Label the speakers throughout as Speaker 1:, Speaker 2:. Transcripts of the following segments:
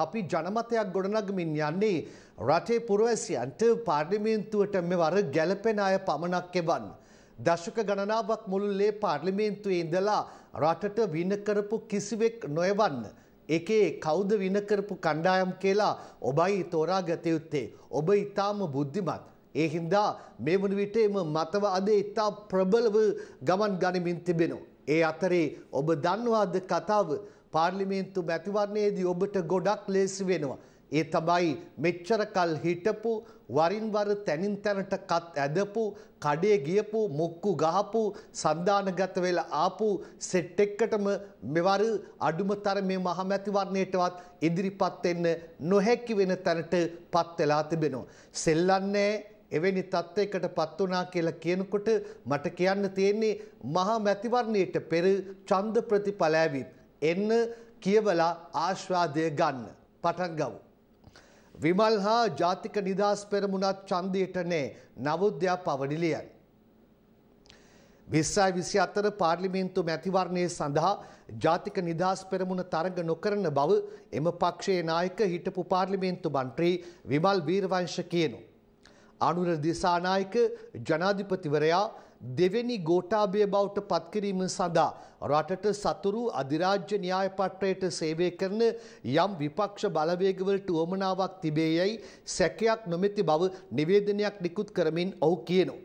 Speaker 1: අපි ජනමතයක් ගොඩනගමින් යන්නේ රටේ පුරවැසියන්ට පාර්ලිමේන්තුවට මෙවර ගැලපෙන අය පමණක් එවන්. දශක ගණනාවක් මුළුල්ලේ පාර්ලිමේන්තුවේ ඉඳලා රටට වින කරපු කිසිවෙක් නොයවන්න. එකේ කවුද වින කරපු කණ්ඩායම් කියලා ඔබයි තෝරා ගත යුත්තේ. ඔබ ඊටාම බුද්ධිමත්. ඒ හින්දා මේ වන විටේම මතවාදයේ ඊටා ප්‍රබලව ගමන් ගනිමින් තිබෙනවා. ඒ අතරේ ඔබ දන්නවාද කතාව පාර්ලිමේන්තු මැතිවරණයේදී ඔබට ගොඩක් ලේසි වෙනවා. ඒ තමයි මෙච්චර කල් හිටපු වරින් වර තැනින් තැනට කත් ඇදපු කඩේ ගියපු මුක්කු ගහපු සන්දානගත වෙලා ආපු සෙට් එකකටම මෙවර අඩුමතරමේ මහමැතිවරණයටවත් ඉදිරිපත් වෙන්න නොහැකි වෙන තැනටපත් වෙලා තිබෙනවා. සෙල්ලන්නේ එවැනි තත්ත්වයකට පත් වුණා කියලා කියනකොට මට කියන්න තියෙන්නේ මහා මැතිවරණයට පෙර ඡන්ද ප්‍රතිඵල ඇවිත් එන්න කියවලා ආශ්වාදය ගන්න. පටන් ගමු. විමල් හා ජාතික නිදහස් පෙරමුණත් ඡන්දයට නෑ නවෝද්‍යප අවඩි ලියයි. 2024 පාර්ලිමේන්තු මැතිවරණය සඳහා ජාතික නිදහස් පෙරමුණ තරඟ නොකරන බව එම පක්ෂයේ නායක හිටපු පාර්ලිමේන්තු මන්ත්‍රී විමල් වීරවංශ කියනවා. අනුර දිසානායක ජනාධිපතිවරයා දෙවෙනි ගෝඨාභය බවට පත්කිරීම සඳහා රටට සතුරු අධිරාජ්‍ය න්‍යාය පත්‍රයට සේවය කරන යම් විපක්ෂ බලවේගවලට උවමනාවක් තිබේ යයි සැකයක් නොමැති බව නිවේදනයක් නිකුත් කරමින් ඔහු කියනවා.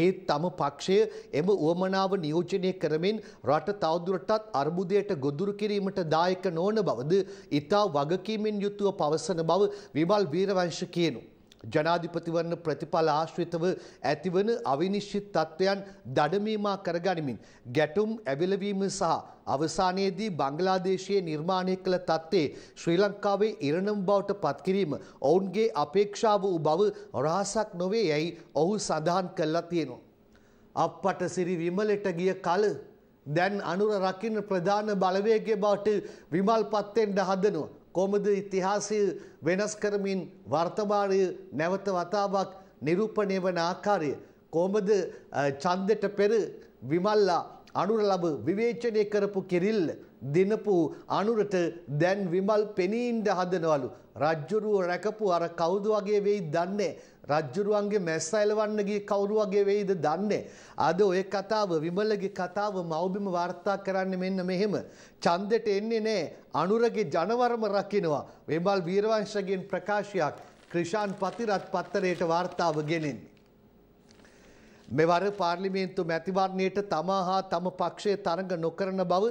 Speaker 1: ඒත් තම පක්ෂය එම උවමනාව නියෝජනය කරමින් රට තවදුරටත් අර්බුදයට ගොදුරු කිරීමට දායක නොවන බවද ඉතා වගකීමෙන් යුතුව පවසන බව විමල් වීරවංශ කියනු. ජනාධිපතිවරණ ප්‍රතිඵල ආශ්‍රිතව ඇතිවන අවිනිශ්චිත තත්ත්වයන් දඩමීමා කරගනිමින් ගැටුම් ඇවිලවීම සහ අවසානයේදී බංගලාදේශයේ නිර්මාණය කළ තත්ත්වයේ ශ්‍රී ලංකාවේ ඉරණම් බවට පත්කිරීම ඔවුන්ගේ අපේක්ෂාව වූ බව රහසක් නොවේ යැයි ඔහු සඳහන් කළා තියෙනවා. අපට සිරි විමලට ගිය කල දැන් අනුර රකින්න ප්‍රධාන බලවේගය බවට විමල් පත්තෙන් හදනවා. කොමද ඉතිහාසය වෙනස් කරමින් වර්තමානය නැවත වතාවක් නිරූපණය වන ආකාරය කොමද චන්දට පෙර විමල්ලා අනුර ලබ විවේචනය කරපු කිරිල්ල දෙනපු අනුරට දැන් විමල් පෙනීන්ඩ හදනවලු රජ්ජුරුව රැකපු අර කවුද වගේ වෙයි දන්නේ රජ්ජුරුවන්ගේ මැස්ස එලවන්න ගිය කවුරු වගේ වෙයිද දන්නේ. අද ওই කතාව විමලගේ කතාව මෞබිම වාර්තා කරන්නේ මෙන්න මෙහෙම. ඡන්දෙට එන්නේ නැහැ. අනුරගේ ජනවරම රකින්නවා. වේබල් වීරවංශගෙන් ප්‍රකාශයක් ක්‍රිෂාන් පතිරත් පත්තරයට වාර්තාව ගෙනෙන්නේ. මෙවර පාර්ලිමේන්තු මැතිවරණයට තමා හා තම පක්ෂය තරඟ නොකරන බව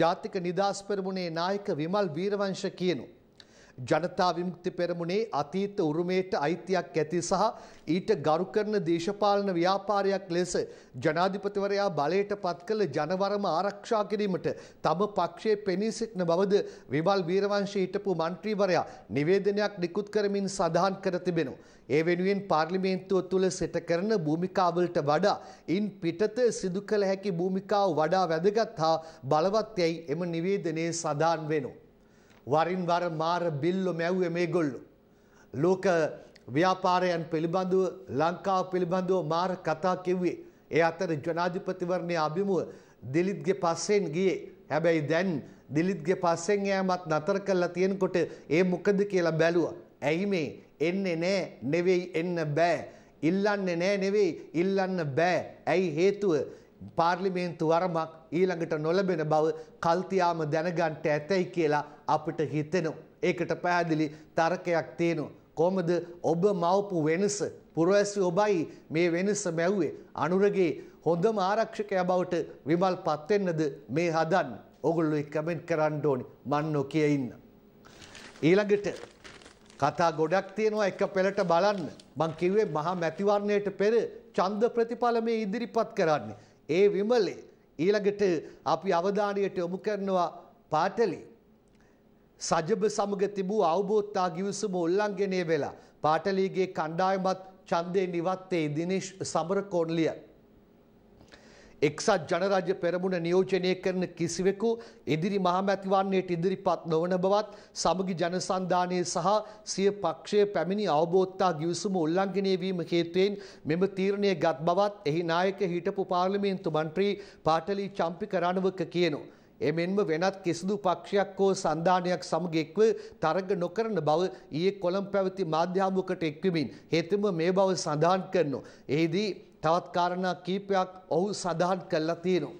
Speaker 1: ජාතික නිදහස් පෙරමුණේ නායක විමල් වීරවංශ කියනවා. ජනතා විමුක්ති පෙරමුණේ අතීත උරුමයට අයිතියක් ඇති සහ ඊට ගරු කරන දේශපාලන ව්‍යාපාරයක් ලෙස ජනාධිපතිවරයා බලයට පත් කළ ජනවරම ආරක්ෂා කිරීමට තම පක්ෂයේ පෙනී සිටින බවද විමල් වීරවංශ හිටපු මන්ත්‍රීවරයා නිවේදනයක් නිකුත් කරමින් සඳහන් කර තිබෙනවා. ඒ වෙනුවෙන් පාර්ලිමේන්තුව තුළ සිට කරන භූමිකාවලට වඩා ඉන් පිටත සිදු කළ හැකි භූමිකාව වඩා වැදගත් හා බලවත් යැයි එම නිවේදනයේ සඳහන් වෙනවා. වරින් වර මාර බිල්ලො මැව්වේ මේගොල්ලෝ. ලෝක ව්‍යාපාරයන් පිළිබඳව ලංකාව පිළිබඳව මාර කතා කිව්වේ. ඒ අතර ජනාධිපතිවරණයේ අභිමුව දිලිත්ගේ පස්සෙන් ගියේ. හැබැයි දැන් දිලිත්ගේ පස්සෙන් යෑමත් නතර කරලා තියෙනකොට ඒ මොකද කියලා බැලුවා. ඇයි මේ එන්නේ නෑ නෙවෙයි එන්න බෑ. ඉල්ලන්නේ නෑ නෙවෙයි ඉල්ලන්න බෑ. ඇයි හේතුව පාර්ලිමේන්තු වරමක් ඊළඟට නොලබෙන බව කල්තියාම දැනගන්ට ඇතැයි කියලා අපිට හිතෙනවා. ඒකට පැහැදිලි තර්කයක් තියෙනවා. කොහොමද ඔබ මවපු වෙනස පුරවැසි ඔබයි මේ වෙනස මැව්වේ අනුරගේ හොඳම ආරක්ෂකයා බවට විමල් පත් වෙන්නද මේ හදන්නේ. ඕගොල්ලෝ කමෙන්ට් කරන්න ඕනි. මන් නොකිය ඉන්න. ඊළඟට කතා ගොඩක් තියෙනවා එක පෙළට බලන්න. මං කිව්වේ මහා මැතිවරණයට පෙර ඡන්ද ප්‍රතිඵල මේ ඉදිරිපත් කරන්නේ. ඒ විමලේ ඊළඟට අපි අවධානයට යොමු කරනවා පාටලී සජබ සමග තිබූ අවබෝධතා ගිවිසුම උල්ලංඝනය වෙලා පාටලීගේ කණ්ඩායමත් ඡන්දයෙන් ඉවත්තේ දිනේෂ් සමරකොන්ලිය. එක්සත් ජනරාජ්‍ය පෙරමුණ නියෝජනය කරන කිසිවෙකු ඉදිරි මහමැතිවන්නේට ඉදිරිපත් නොවන බවත් සමගි ජනසන්ධානය සහ සිය පක්ෂය පැමිණි අවබෝධතා ගිවිසුම උල්ලංඝනය වීම හේතුවෙන් මෙම තීරණය ගත් බවත් එහි නායක හිටපු පාර්ලිමේන්තු මන්ත්‍රී පාටලී චම්පි කරණවක කියනවා. එමෙන්ම වෙනත් කිසිදු පක්ෂයක් හෝ සන්ධානයක් සමග එක්ව තරග නොකරන බව ඊයේ කොළඹ පැවති මාධ්‍යාමූකට එක්වමින් හේතුම මේ බව සඳහන් කරනවා. එහිදී තවත් කාරණා කීපයක් ඔහු සඳහන් කළා තියෙනවා.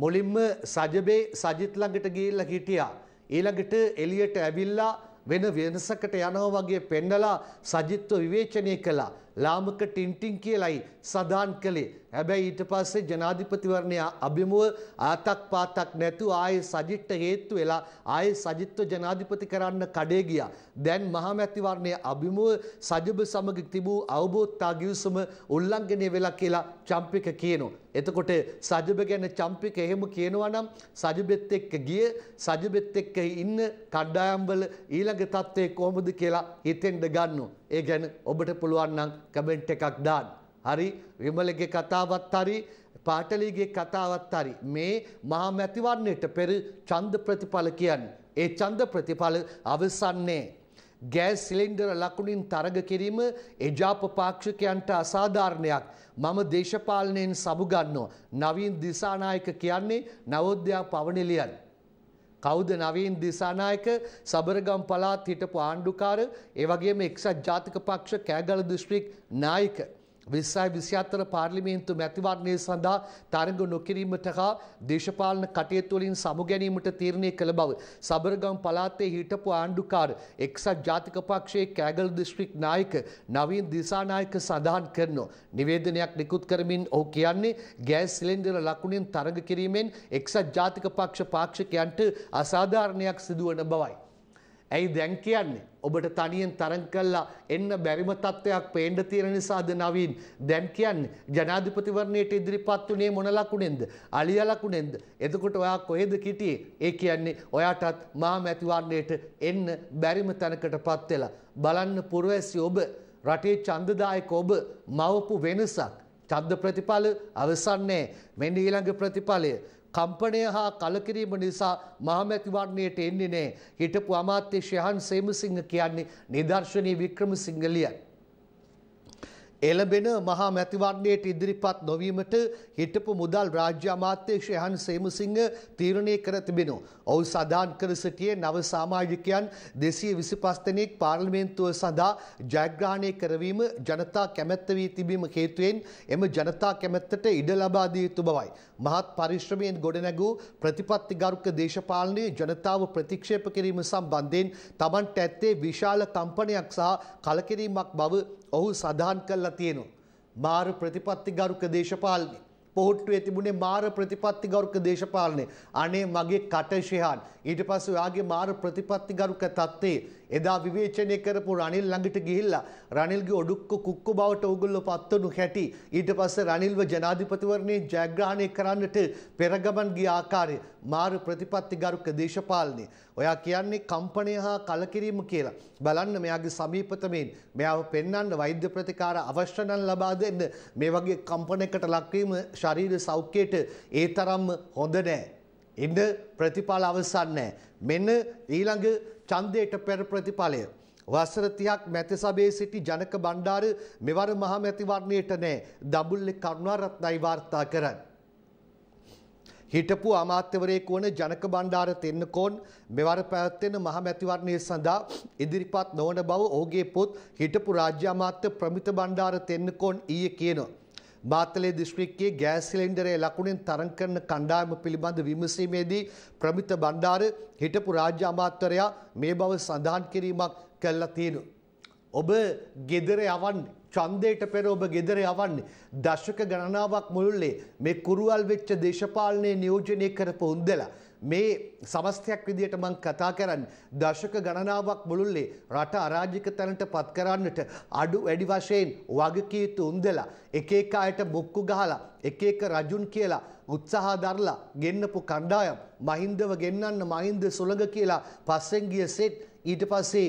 Speaker 1: මුලින්ම සජබේ සජිත් ළඟට ගිහිල්ලා හිටියා. ඊළඟට එළියට ඇවිල්ලා වෙන වෙනසකට යනවා වගේ පෙන්නලා සජිත්ව විවේචනය කළා. ලාමක ටින්ටින් කියලයි සදාන් කළේ. හැබැයි ඊට පස්සේ ජනාධිපතිවරණයා අභිමුව ආතක් පාතක් නැතුව ආයේ සජිත්ට හේතු වෙලා ආයේ සජිත්ව ජනාධිපති කරන්න කඩේ ගියා. දැන් මහමැතිවරණය අභිමුව සජබ සමග තිබූ අවබෝධතා ගිවිසුම උල්ලංඝනය වෙලා කියලා චම්පික කියනවා. එතකොට සජබ ගැන චම්පික එහෙම කියනවා නම් සජබෙත් එක්ක ගිය සජබෙත් එක්ක ඉන්න කණ්ඩායම්වල ඊළඟ තත්ත්වය කොහොමද කියලා හිතෙන්ද ගන්නවා. ඒ ගැන ඔබට පුළුවන් නම් කමෙන්ට් එකක් දාන්න. හරි විමලගේ කතාවත් හරි පාටලීගේ කතාවත් හරි මේ මහා මැතිවන්නේට පෙර ඡන්ද ප්‍රතිඵල කියන්නේ. ඒ ඡන්ද ප්‍රතිඵල අවසන්නේ ගෑස් සිලින්ඩර ලකුණින් තරග කිරීම එජාපපාක්ෂිකයන්ට අසාධාරණයක් මම දේශපාලනයෙන් සමුගන්නවා. නවීන් දිසානායක කියන්නේ නවෝද්‍යා පවනිලියන්. කවුද නවීන් දිසානායක සබරගම් පළාත් හිටපු ආණ්ඩුකාර ඒ වගේම එක්සත් ජාතික පක්ෂ කෑගල දිස්ත්‍රික් නායක විස්සයි විසි අත්තර පාර්ලිමේන්තු මැතිවරණය සඳහා තරග නොකිරීමට හා දේශපාලන කටයුතුවලින් සමුගැනීමට තීරණය කළ බව. සබරගම් පලාත්තේ හිටපු ආණ්ඩුකාර එක්සත් ජාතික පක්ෂයේ කෑගල් දිස්ත්‍රික් නායක නවීන් දිසානායක සඳහන් කරනවා. නිවේදනයක් නිකුත් කරමින් ඔහු කියන්නේ ගෑස් සිලෙන්ඩර ලකුණින් තරග කිරීමෙන් එක්සත් ජාතික පක්ෂ පාක්ෂකයන්ට අසාධාරණයක් සිදුවන බවයි. ඇයි දැන් කියන්නේ ඔබට තනියෙන් තරඟ කළා එන්න බැරිම තත්වයක් පේන්න තියෙන නිසාද නවීන් දැන් කියන්නේ ජනාධිපතිවරණයට ඉදිරිපත් උනේ මොන ලකුණෙන්ද අලිය ලකුණෙන්ද එතකොට ඔයා කොහෙද හිටියේ ඒ කියන්නේ ඔයාටත් මහා මැතිවරණයට එන්න බැරිම තැනකටපත් වෙලා බලන්න පුරවැසි ඔබ රටේ ඡන්දදායක ඔබ මවපු වෙනසක් ඡන්ද ප්‍රතිඵල අවසන් නැහැ මෙන්න ඊළඟ ප්‍රතිඵලය කම්පනය හා කලකිරීම නිසා මහමැතිවරණයට එන්නේ නෑ. හිටපු අමාත්‍ය ශයහන් සේමසිංහ කියන්නේ නිදර්ශනී වික්‍රමසිංහ ලියයි. එළබෙන මහා මැතිවරණයට ඉදිරිපත් නොවීමට හිටපු මුදල් රාජ්‍ය අමාත්‍යක්ෂ යහන් සේමසිංහ තීරණය කර තිබෙනවා. ඔහු සඳහන් කර සිටියේ නව සමාජිකයන් දෙසිය විසිපස් දෙනෙක් පාර්ලිමේන්තුව සඳහා ජයග්‍රහණය කරවීම ජනතා කැමැත්ත වී තිබීම හේතුවෙන් එම ජනතා කැමැත්තට ඉඩ ලබා දිය යුතු බවයි. මහත් පරිශ්‍රමයෙන් ගොඩනැගූ ප්‍රතිපත්තිගරුක දේශපාලනයේ ජනතාව ප්‍රතික්ෂේප කිරීම සම්බන්ධයෙන් Tamanට ඇත්තේ විශාල කම්පනයක් සහ කලකිරීමක් බව ඔහු සඳහන් කළා තියෙනවා. මාර ප්‍රතිපත්ති ගරුක දේශපාලනය. පොහොට්ටුවේ තිබුණේ මාර ප්‍රතිපත්ති ගරුක දේශපාලනය. අනේ මගේ කට ශිහාන්. ඊට පස්සේ ඔයාගේ මාර ප්‍රතිපත්ති ගරුක தත්තේ එදා විවේචනය කරපු රනිල් ළඟට ගිහිල්ලා රනිල්ගේ ඔඩුක්ක කුක්කු බවට ඕගොල්ලෝ පත්වනු හැටි ඊට පස්සේ රනිල්ව ජනාධිපතිවරණේ ජයග්‍රහණය කරන්නට පෙරගමන් ගිය ආකාරය මාර ප්‍රතිපත්තිගරුක දේශපාලනය. ඔයා කියන්නේ කම්පණය හා කලකිරීම කියලා. බලන්න මෙයාගේ සමීපතමෙන් මෙයාව පෙන්වන්න වෛද්‍ය ප්‍රතිකාර අවශ්‍ය නම් ලබා දෙන්න මේ වගේ කම්පණයකට ලක්වීම ශරීර සෞඛ්‍යයට ඒ තරම්ම හොඳ නෑ. ඉන්න ප්‍රතිඵල අවසන් නැහැ. මෙන්න ඊළඟ ඡන්දයට පෙර ප්‍රතිඵලය. වසර 30ක් මැති සභයේ සිටි ජනක බණ්ඩාර මෙවර මහ මැති වර්ණයට නැහැ. දඹුල්ලේ කරුණාරත්නයි වාර්තා කරන්නේ. හිටපු අමාත්‍යවරයෙකු වන ජනක බණ්ඩාර තෙන්නකෝන් මෙවර පැවැත්වෙන මහ මැතිවරණය සඳහා ඉදිරිපත් නොවන බව ඔහුගේ පොත් හිටපු රාජ්‍ය අමාත්‍ය ප්‍රමිත බණ්ඩාර තෙන්නකෝන් ඊයේ කියනවා. මාතලේ දිස්ත්‍රික්කයේ ගෑස් සිලින්ඩරයේ ලකුණෙන් තරඟ කරන කණ්ඩායම පිළිබඳ විමසීමේදී ප්‍රමිත බණ්ඩාර හිටපු රාජ්‍ය අමාත්‍යරයා මේ බව සඳහන් කිරීමක් කළා තියෙනවා. ඔබ ගෙදර යවන්නේ ඡන්දයට පෙර ඔබ ගෙදර යවන්නේ දශක ගණනාවක් මුළුල්ලේ මේ කුරුවල් වෙච්ච දේශපාලනයේ නියෝජනය කරපු උන්දලා මේ සමස්තයක් විදියට මං කතා කරන්නේ දශක ගණනාවක් මුළුල්ලේ රට අරාජික තැනට පත් කරන්නට අඩු වැඩි වශයෙන් වගකීතු උන්දලා එක එක අයට මුක්කු ගහලා එක එක රජුන් කියලා උත්සාහ දරලා ගෙන්නපු කණ්ඩායම් මහින්දව ගෙන්නන්න මහින්ද සුළඟ කියලා පස්සෙන් ගිය සෙට් ඊට පස්සේ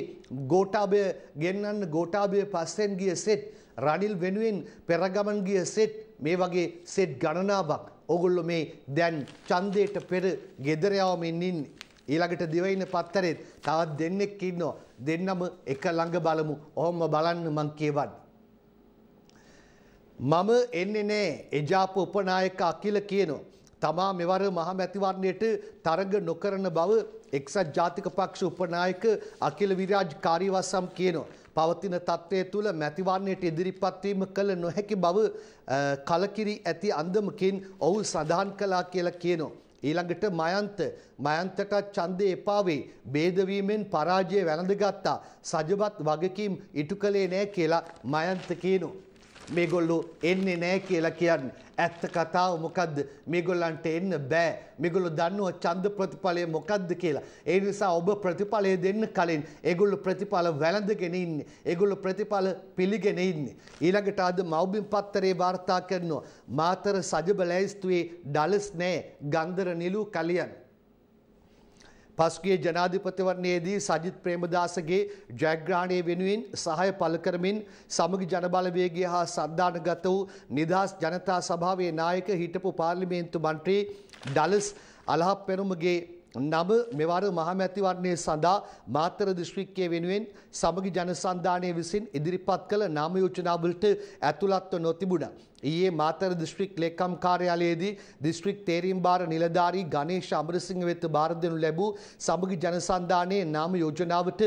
Speaker 1: ගෝඨාභය ගෙන්නන්න ගෝඨාභය පස්සෙන් ගිය සෙට් රනිල් වෙනුවෙන් පෙරගමන් ගිය සෙට් මේ වගේ සෙට් ගණනාවක් ඕගොල්ලො මේ දැන් චන්දයට පෙර ගෙදරයාවමෙන් ඉන්නේ. ඊළඟට දිවයින පත්තරෙත් තවත් දෙන්නෙක් ඉන්නවා. දෙන්නම එක ළඟ බලමු. ඔහොම බලන්න මං කියවන්න. මම එන්නේ නෑ. එජාප උපනායක අකිල කියනවා. තමා මෙවර මහමැතිවරණයට තරග නොකරන බව එක්සත් ජාතික පක්ෂ උපනායක අකිල විරාජ් කාරිවස්සම් කියනවා. පවතින තත්ත්වය තුළ මැතිවරණයට ඉදිරිපත් වීම කළ නොහැකි බව කලකිරි ඇති අන්දමකින් ඔහු සඳහන් කළා කියලා කියනවා. ඊළඟට මයන්ත මයන්තට ඡන්දේ එපාවේ ભેදවීමෙන් පරාජය වැළඳගත්තා. සජබත් වගකීම් ඉටු කළේ නැහැ කියලා මයන්ත කියනවා. මේගොල්ලෝ එන්නේ නැහැ කියලා කියන්නේ. ඇත්ත කතාව මොකද්ද? මේගොල්ලන්ට එන්න බෑ. මේගොල්ලෝ දන්නවා ඡන්ද ප්‍රතිඵලය මොකද්ද කියලා. ඒ නිසා ඔබ ප්‍රතිඵලය දෙන්න කලින් ඒගොල්ලෝ ප්‍රතිඵල වැළඳගෙන ඉන්නේ. ඒගොල්ලෝ ප්‍රතිඵල පිළිගෙන ඉන්නේ. ඊළඟට අද මව්බිම් පත්තරේ වාර්තා කරනවා. මාතර සජබ ලැයිස්තුවේ ඩලස් නැහැ. ගන්ධර නිලු කලියන්නේ. පසුගිය ජනාධිපතිවරණයේදී සජිත් ප්‍රේමදාසගේ ජයග්‍රහණය වෙනුවෙන් සහාය පළ කරමින් සමගි ජනබලවේගය හා සන්දානගත වූ නිදහස් ජනතා සභාවේ නායක හිටපු පාර්ලිමේන්තු මන්ත්‍රී ඩලස් අලහප්පෙනුමගේ නම මෙවර මහමැතිවරණය සඳහා මාතර දිස්ත්‍රික්කය වෙනුවෙන් සමගි ජනසන්ධානය විසින් ඉදිරිපත් කළ නාම යෝජනාවලට ඇතුළත්ව නොතිබුණා. ඊයේ මාතර දිස්ත්‍රික් ලේකම් කාර්යාලයේදී දිස්ත්‍රික් තේරීම් බාර නිලධාරී ගණේෂ් අමරසිංහ වෙත බාර දෙනු ලැබූ සමගි ජනසන්ධානයේ නාම යෝජනාවට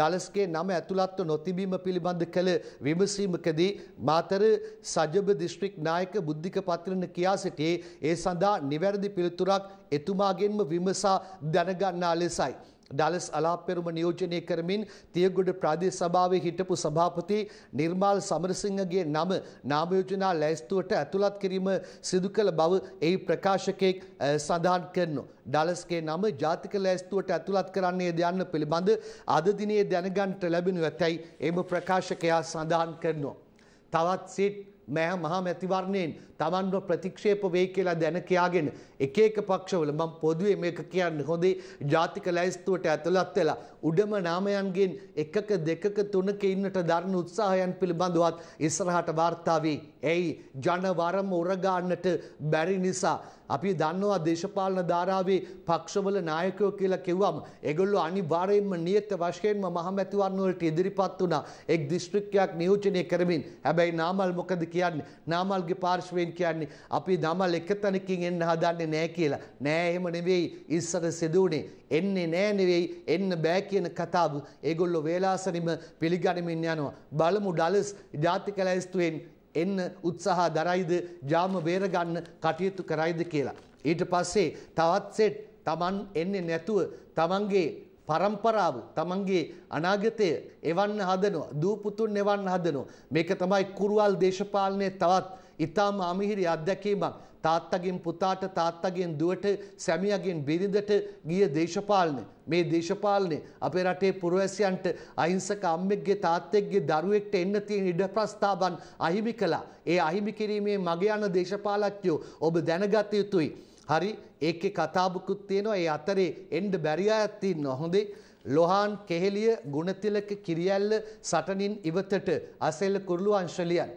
Speaker 1: ඩලස්ගේ නම ඇතුළත්ව නොතිබීම පිළිබඳ කළ විමසීමකදී මාතර සජබ දිස්ත්‍රික් නායක බුද්ධික පත්‍රන කියා සිටියේ ඒ සඳහා නිවැරදි පිළිතුරක් එතුමාගෙන්ම විමසා දැනගන්නා ලෙසයි. ඩලස් අලාපෙරුම නියෝජනය කරමින් තියගොඩ ප්‍රාදේශ සභාවේ හිටපු සභාපති නිර්මාල් සමරසිංහගේ නම නාමයෝජනා ලැයිස්තුවට ඇතුළත් කිරීම සිදු කළ බව ඒ ප්‍රකාශකයෙක් සඳහන් කරනවා. ඩලස්ගේ නම ජාතික ලැයිස්තුවට ඇතුළත් කරන්නේ යන්න පිළිබඳ අද දිනේ දැනගන්නට ලැබෙනු ඇතැයි එම ප්‍රකාශකයා සඳහන් කරනවා. තවත් සිට් මෑ මහා මැතිවරණයෙන් තමන්ව ප්‍රතික්ෂේප වෙයි කියලා දැන කියාගෙන එක එක පක්ෂවල මම පොදුවේ මේක කියන්නේ හොඳේ ජාතික ලැයිස්තුවට ඇතුළත් වෙලා උඩම නාමයන්ගෙන් එකක දෙකක තුනක ඉන්නට දරන උත්සාහයන් පිළිබඳවත් ඉස්සරහට වාර්තා වෙයි. එයි ජනවරම උරගාන්නට බැරි නිසා අපි දන්නවා දේශපාලන ධාරාවේ පක්ෂවල නායකයෝ කියලා කිව්වම ඒගොල්ලෝ අනිවාර්යයෙන්ම නියත වශයෙන්ම මහමැතිවරණ වලට ඉදිරිපත් වුණා එක් දිස්ත්‍රික්කයක් නියෝජනය කරමින්. හැබැයි නාමල් මොකද කියන්නේ? නාමල්ගේ පාර්ශවයෙන් කියන්නේ අපි නාමල් එක තැනකින් එන්න හදන්නේ නැහැ කියලා. නෑ එහෙම නෙවෙයි ඉස්සර සිදුවුනේ. එන්නේ නෑ නෙවෙයි එන්න බෑ කියන කතාව ඒගොල්ලෝ වේලාසනින්ම පිළිගනිමින් යනවා. බලමු ඩලස් ජාතික ලැයිස්තුවෙන් එන්න උත්සාහ දරයිද ජාම බේරගන්න කටයුතු කරයිද කියලා. ඊට පස්සේ තවත් සෙට් Taman එන්නේ නැතුව Tamanගේ පරම්පරාව තමන්ගේ අනාගතය එවන්න හදනවා දූපුතුන් එවන්න හදනවා මේක තමයි කුරුවල් දේශපාලනයේ තවත් ඊටාම අමිහිරි අත්දැකීමක් තාත්තගෙන් පුතාට තාත්තගෙන් දුවට සැමියාගෙන් බිරිඳට ගිය දේශපාලනය මේ දේශපාලනය අපේ රටේ පුරවැසියන්ට අහිංසක අම්මෙක්ගේ තාත්තෙක්ගේ දරුවෙක්ට එන්න තියෙන ඉඩ ප්‍රස්ථාපන් අහිමි කළා. ඒ අහිමි කිරීමේ මග යන දේශපාලකයෝ ඔබ දැනගත යුතුයි. හරි ඒකේ කතාබුකුත් තියෙනවා. ඒ අතරේ එන්න බැරි අයත් ඉන්නවා. හොඳේ ලොහාන් කෙහෙලිය ගුණතිලක කිරියැල්ල සටනින් ඉවතට අසෙල්ල කුරුළු අංශලියන්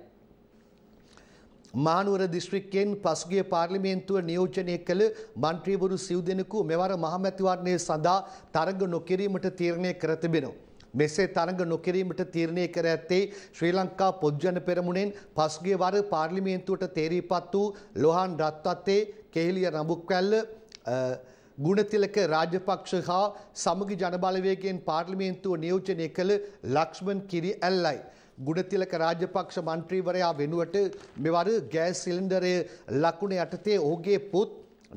Speaker 1: මානුවර දිස්ත්‍රික්කයෙන් පසුගිය පාර්ලිමේන්තුව නියෝජනය කළ මන්ත්‍රීවරු සිව් දෙනෙකු මෙවර මහමැතිවරණය සඳහා තරඟ නොකිරීමට තීරණය කර තිබෙනවා. මෙසේ තරඟ නොකිරීමට තීරණය කර ඇත්තේ ශ්‍රී ලංකා පොද්ජන පෙරමුණෙන් පසුගිය වර පාර්ලිමේන්තුවට තේරීපත් වූ ලොහන් රත්වත්තේ කෙහිලිය රඹුක්වැල්ල ගුණතිලක රාජපක්ෂ හා සමගි ජනබලවේගෙන් පාර්ලිමේන්තුව නියෝජනය කළ ලක්ෂ්මන් කිරි ඇල්ලයි. ගුණතිලක රාජපක්ෂ මන්ත්‍රීවරයා වෙනුවට මෙවර ගෑස් සිලින්ඩරය ලකුණ යටතේ ඔහුගේ පුත්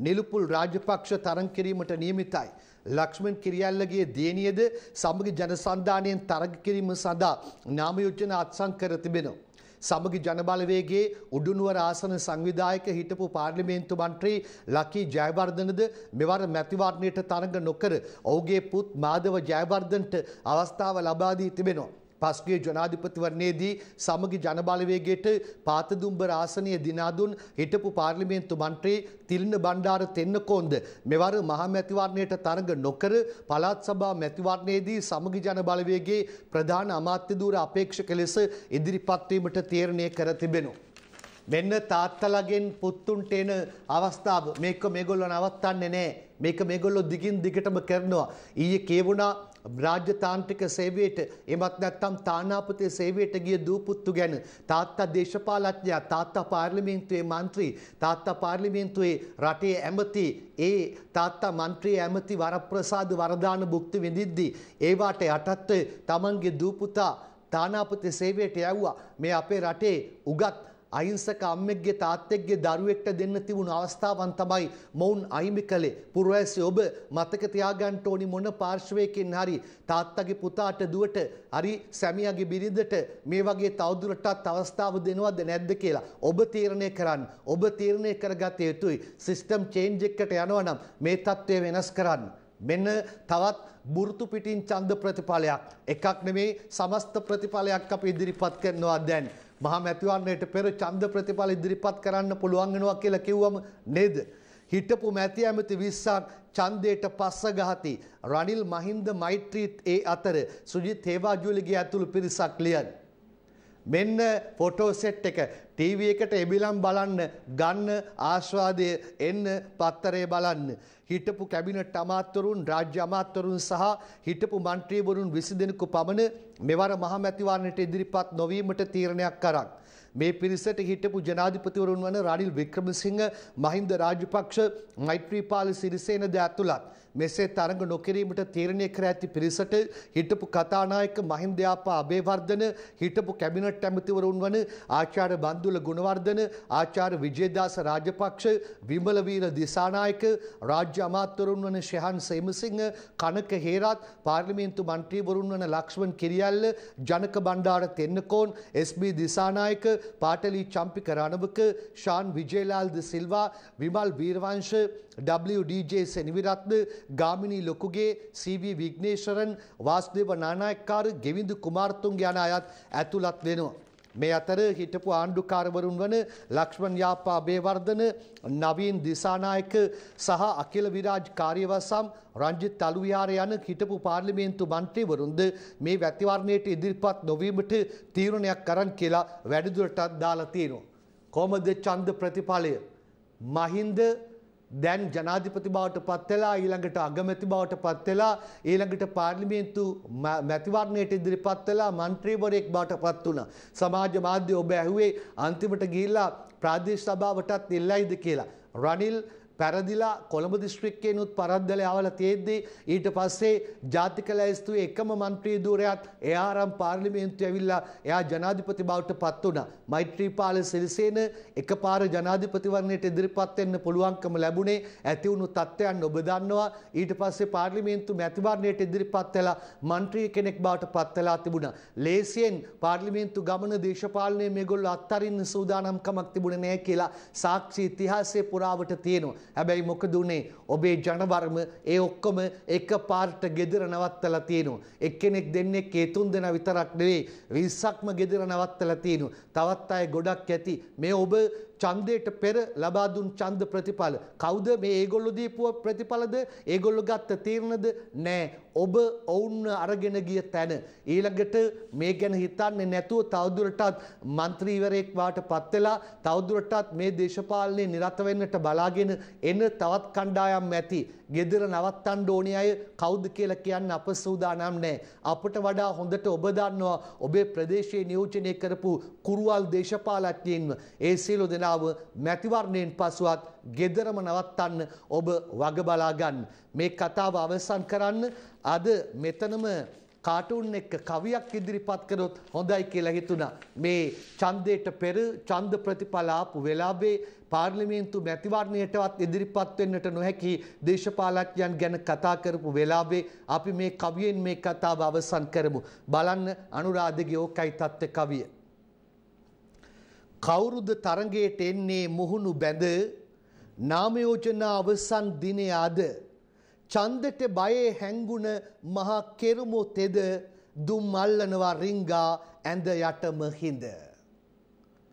Speaker 1: නිලුපුල් රාජපක්ෂ තරන් කිරීමට නියමිතයි. ලක්ෂ්මන් කිරියල්ලගේ දේනියද සමග ජනසන්ධානයෙන් තරග කිරීම සඳහා නාමයෝජන අත්සං කර තිබෙනවා. සමග ජනබලවේගේ උඩුනුවර ආසන සංවිධායක හිටපු පාර්ලිමේන්තු මන්ත්‍රී ලකී ජයවර්ධනද මෙවර මැතිවරණයට තරඟ නොකර ඔහුගේ පුත් මාධව ජයවර්ධන්ට අවස්ථාව ලබා දී තිබෙනවා. පස්ගේ ජනාධිපතිවරණයේදී සමගි ජනබලවේගයට පාතදුම්බර ආසනය දිනාදුන් හිටපු පාර්ලිමේන්තු මන්ත්‍රී තිලින බණ්ඩාර තෙන්නකෝන්ද මෙවර මහා මැතිවරණයට තරඟ නොකර පළාත් සභා මැතිවරණයේදී සමගි ජනබලවේගයේ ප්‍රධාන අමාත්‍ය ධූර අපේක්ෂක ලෙස ඉදිරිපත් වීමට තීරණය කර තිබෙනවා. මෙන්න තාත්තලගෙන් පුත්තුන්ට එන අවස්ථාව මේක මේගොල්ලෝ නවත්තන්නේ නැහැ. මේක මේගොල්ලෝ දිගින් දිගටම කරනවා. ඊයේ කියවුණා රාජ්‍ය තාන්ත්‍රික සේවයට එමත් නැත්නම් තානාපති සේවයට ගිය දූපුත්තු ගැන තාත්තා දේශපාලඥයා තාත්තා පාර්ලිමේන්තුවේ മന്ത്രി තාත්තා පාර්ලිමේන්තුවේ රටේ ඇමති ඒ තාත්තා മന്ത്രി ඇමති වරප්‍රසාද වරදාන භුක්ති විඳිද්දී ඒවාට යටත් තමන්ගේ දූපුතා තානාපති සේවයට යවුවා මේ අපේ රටේ උගත් අහිංසක අම්මෙක්ගේ තාත්තෙක්ගේ දරුවෙක්ට දෙන්න තිබුණු අවස්ථාවන් තමයි මොවුන් අහිමි කළේ. පුරවැසිය ඔබ මතක තියාගන්න ඕනි මොන පාර්ශවයකින් හරි තාත්තගේ පුතාට දුවට හරි සැමියාගේ බිරිඳට මේ වගේ තවදුරටත් අවස්ථාව දෙනවද නැද්ද කියලා ඔබ තීරණය කරන්න. ඔබ තීරණය කරගත යුතුයි. සිස්ටම් චේන්ජ් එකකට යනවා නම් මේ தත්ත්වය වෙනස් කරන්න. මෙන්න තවත් බුරුතු පිටින් ඡන්ද ප්‍රතිඵලයක් එකක් නෙමේ සමස්ත ප්‍රතිඵලයක් අපි ඉදිරිපත් කරනවා දැන් මහා මැතිවරණයට පෙර ඡන්ද ප්‍රතිඵල ඉදිරිපත් කරන්න පුළුවන් වෙනවා කියලා කිව්වම නේද? හිටපු මැති ඇමති 20ක් ඡන්දයට පස්ස ගහති. රනිල් මහින්ද මෛත්‍රීත් ඒ අතර සුජිත් හේවාජුලිගේ ඇතුළු පිරිසක් ලියන්නේ මෙන්න ෆොටෝසෙට් එක ටීවී එකට එබිලම් බලන්න ගන්න ආස්වාදය එන්න පත්තරේ බලන්න හිටපු කැබිනට් අමාත්‍යවරුන් රාජ්‍ය අමාත්‍යවරුන් සහ හිටපු മന്ത്രിවරුන් 20 දෙනෙකු පමණ මෙවර මහමැතිවරණයට ඉදිරිපත් නොවීමට තීරණයක් කරක් මේ පිරිසට හිටපු ජනාධිපතිවරුන් වන රනිල් වික්‍රමසිංහ මහින්ද රාජපක්ෂ මෛත්‍රීපාල සිරිසේනද ඇතුළත් මෙසේ තරඟ නොකිරීමට තීරණය කර ඇති පිරිසට හිටපු කතානායක මහින්දයාපා අබේවර්ධන හිටපු කැබිනට් ඇමතිවරුන් වන ආචාර්ය බන්දුල ගුණවර්ධන ආචාර්ය විජේදාස රාජපක්ෂ විමලවීර දිසානායක රාජ්‍ය අමාත්‍යවරුන් වන ශෙහන් සේමසිංහ කනක හේරත් පාර්ලිමේන්තු මන්ත්‍රීවරුන් වන Lakshman Kiriella Janaka Bandara Tennakoon SB. Dissanayake Patali Champika Ranawaka Shan Wijelal de Silva Wimal Weerawansa W.D.J. Seneviratne Gamini Lokuge CV Wigneswaran Vasudeva Nanayakkara ගෙවිඳු කුමාර්තුන්ගේ යන අයත් ඇතුළත් වෙනවා. මේ අතර හිටපු ආණ්ඩුකාරවරුන් වන ලක්ෂ්මන් යාපා බේවර්ධන නවීන් දිසානායක සහ අකිල විරාජ් කාර්යවසම් රංජිත් අලුවිහාර යන හිටපු පාර්ලිමේන්තු මන්ත්‍රීවරුන්ද මේ වැතිවරණයට ඉදිරිපත් නොවීමට තීරණයක් කරන් කියලා වැඩිදුරටත් දාලා තියෙනවා. කොහොමද ඡන්ද ප්‍රතිඵලය? මහින්ද දැන් ජනාධිපති බවට පත් වෙලා ඊළඟට අගමැති බවට පත් වෙලා ඊළඟට පාර්ලිමේන්තු මැතිවරණයට ඉදිරිපත් වෙලා മന്ത്രിවරයෙක් බවට පත් වුණා. සමාජ මාධ්‍ය ඔබ ඇහුවේ අන්තිමට ගිහිල්ලා ප්‍රාදේශ සභාවටත් එල්ලයිද කියලා. රනිල් පැරදිලා කොළඹ දිස්ත්‍රික්කේනුත් පරද්දල යවල තියෙද්දී ඊට පස්සේ ජාතික ලැයිස්තුවේ එකම മന്ത്രി ධූරයත් එයාරම් පාර්ලිමේන්තුවේ ඇවිල්ලා එයා ජනාධිපති බවට පත් වුණා. මෛත්‍රීපාල සිරිසේන එකපාර ජනාධිපතිවරණයට ඉදිරිපත් වෙන්න පුළුවන්කම ලැබුණේ ඇති වුණු තත්ත්වයන් ඔබ දන්නවා. ඊට පස්සේ පාර්ලිමේන්තු මැතිවරණයට ඉදිරිපත් වෙලා മന്ത്രി කෙනෙක් බවට පත් වෙලා තිබුණා. ලේසියෙන් පාර්ලිමේන්තු ගමන දේශපාලනයේ මේගොල්ලෝ අත්හරින්න සූදානම්කමක් තිබුණේ නැහැ කියලා සාක්ෂි ඉතිහාසයේ පුරාවට තියෙනවා. හැබැයි මොකද උනේ ඔබේ ජනවර්ම ඒ ඔක්කොම එක පාර්ට ගෙදර නවත්තලා තියෙනවා. එක්කෙනෙක් දෙන්නෙක් ඒ තුන් දෙනා විතරක් නෙවෙයි 20ක්ම ගෙදර නවත්තලා තියෙනවා. තවත් අය ගොඩක් ඇති. මේ ඔබ ඡන්දයට පෙර ලබා දුන් ඡන්ද ප්‍රතිඵල කවුද මේ ඒගොල්ලෝ දීපුව ප්‍රතිඵලද ඒගොල්ලෝ ගත්ත තීරණද නෑ ඔබ ඔවුන් අරගෙන ගිය තැන ඊළඟට මේ ගැන හිතන්නේ නැතුව තවදුරටත් മന്ത്രിවරයෙක් වාටපත් වෙලා තවදුරටත් මේ දේශපාලනේ නිරත වෙන්නට බලාගෙන එන තවත් කණ්ඩායම් ඇති gedara නවත්තන්න ඕනේ අය කවුද කියලා කියන්න අප සූදානම් නෑ අපට වඩා හොඳට ඔබ දන්නවා ඔබේ ප්‍රදේශයේ නියෝජනය කරපු කුරුවල් දේශපාලඥයින්ව ඒ සියලු දෙනා ක්‍රියාව මැතිවරණයෙන් පසුවත් gederම නවත්තන්න ඔබ වග බලා ගන්න. මේ කතාව අවසන් කරන්න අද මෙතනම කාටුන් එක්ක කවියක් ඉදිරිපත් කරොත් හොඳයි කියලා හිතුණා. මේ ඡන්දයට පෙර ඡන්ද ප්‍රතිඵල ආපු වෙලාවේ පාර්ලිමේන්තු මැතිවරණයටවත් ඉදිරිපත් වෙන්නට නොහැකි දේශපාලකයන් ගැන කතා කරපු වෙලාවේ අපි මේ කවියෙන් මේ කතාව අවසන් කරමු. බලන්න අනුරාධගේ ඕකයි තත්ත්ව කවිය. කවුරුද තරගයට එන්නේ මුහුණු බැඳ නාමයෝජනා අවසන් දිනය අද චන්දට බයේ හැංගුණ මහා කෙරුමෝ තෙද දුම් අල්ලනවා රිංගා ඇඳ යටම හිඳ